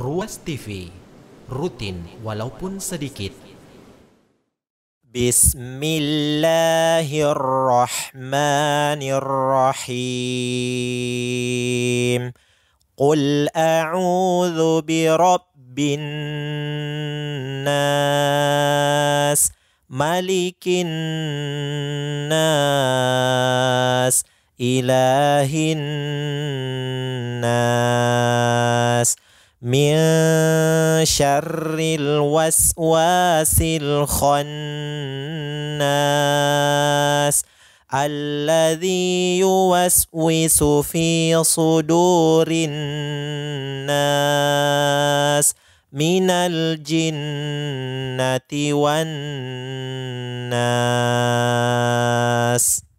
Ruas TV rutin walaupun sedikit. Bismillahirrahmanirrahim. Qul a'udzu rabbin nas malikin nas ilahin من شر الوسواس الخناس الذي يوسوس في صدور الناس من الجنه والناس